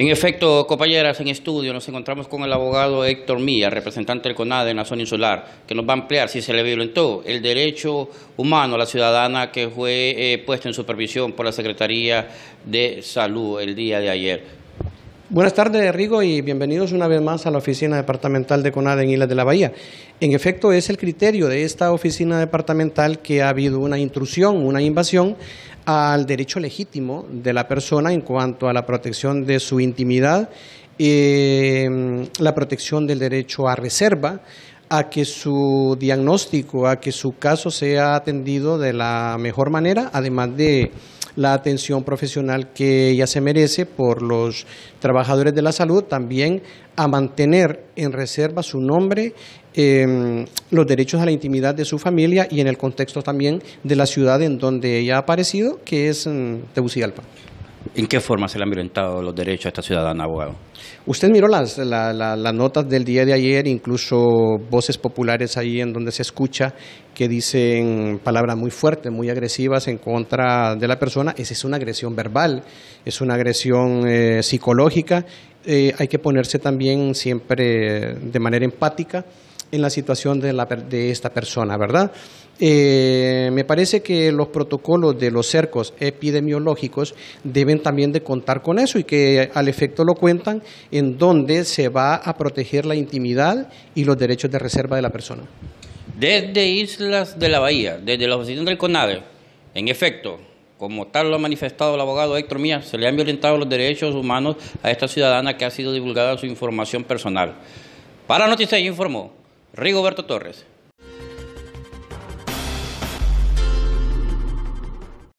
En efecto, compañeras, en estudio nos encontramos con el abogado Héctor Mía, representante del CONADE en la zona insular, que nos va a ampliar si se le violentó el derecho humano a la ciudadana que fue eh, puesta puesto en supervisión por la Secretaría de Salud el día de ayer. Buenas tardes, Rigo, y bienvenidos una vez más a la Oficina Departamental de conada en Islas de la Bahía. En efecto, es el criterio de esta oficina departamental que ha habido una intrusión, una invasión al derecho legítimo de la persona en cuanto a la protección de su intimidad, eh, la protección del derecho a reserva, a que su diagnóstico, a que su caso sea atendido de la mejor manera, además de la atención profesional que ella se merece por los trabajadores de la salud, también a mantener en reserva su nombre, em, los derechos a la intimidad de su familia y en el contexto también de la ciudad en donde ella ha aparecido, que es mm, Tegucigalpa. ¿En qué forma se le han violentado los derechos a esta ciudadana, abogado? Usted miró las, notas del día de ayer, incluso voces populares ahí en donde se escucha que dicen palabras muy fuertes, muy agresivas en contra de la persona. Esa es una agresión verbal, es una agresión eh, psicológica. Eh, hay que ponerse también siempre de manera empática en la situación de, esta persona, ¿verdad? Eh, me parece que los protocolos de los cercos epidemiológicos deben también de contar con eso y que al efecto lo cuentan en dónde se va a proteger la intimidad y los derechos de reserva de la persona. Desde Islas de la Bahía, desde la oficina del Conade, en efecto, como tal lo ha manifestado el abogado Héctor Mía, se le han violentado los derechos humanos a esta ciudadana que ha sido divulgada su información personal. Para Noticias informó Rigoberto Torres.